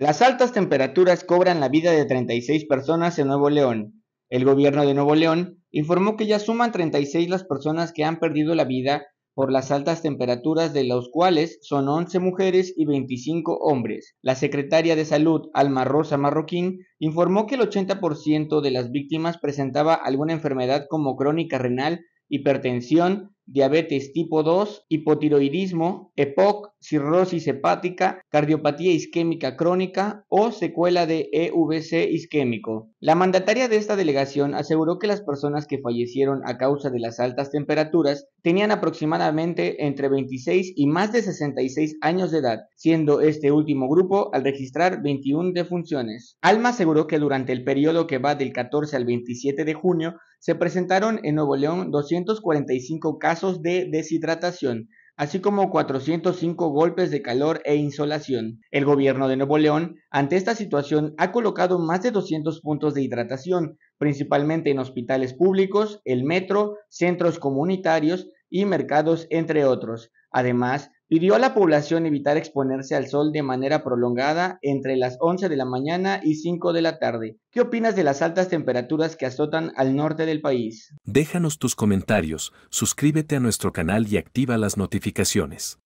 Las altas temperaturas cobran la vida de 36 personas en Nuevo León. El gobierno de Nuevo León informó que ya suman 36 las personas que han perdido la vida por las altas temperaturas de las cuales son 11 mujeres y 25 hombres. La secretaria de Salud, Alma Rosa Marroquín, informó que el 80% de las víctimas presentaba alguna enfermedad como crónica renal, hipertensión, diabetes tipo 2, hipotiroidismo, EPOC, cirrosis hepática, cardiopatía isquémica crónica o secuela de EVC isquémico. La mandataria de esta delegación aseguró que las personas que fallecieron a causa de las altas temperaturas tenían aproximadamente entre 26 y más de 66 años de edad, siendo este último grupo al registrar 21 defunciones. Alma aseguró que durante el periodo que va del 14 al 27 de junio se presentaron en Nuevo León 245 casos de deshidratación, así como 405 golpes de calor e insolación. El gobierno de Nuevo León, ante esta situación, ha colocado más de 200 puntos de hidratación, principalmente en hospitales públicos, el metro, centros comunitarios y mercados, entre otros. Además, pidió a la población evitar exponerse al sol de manera prolongada entre las 11 de la mañana y 5 de la tarde. ¿Qué opinas de las altas temperaturas que azotan al norte del país? Déjanos tus comentarios, suscríbete a nuestro canal y activa las notificaciones.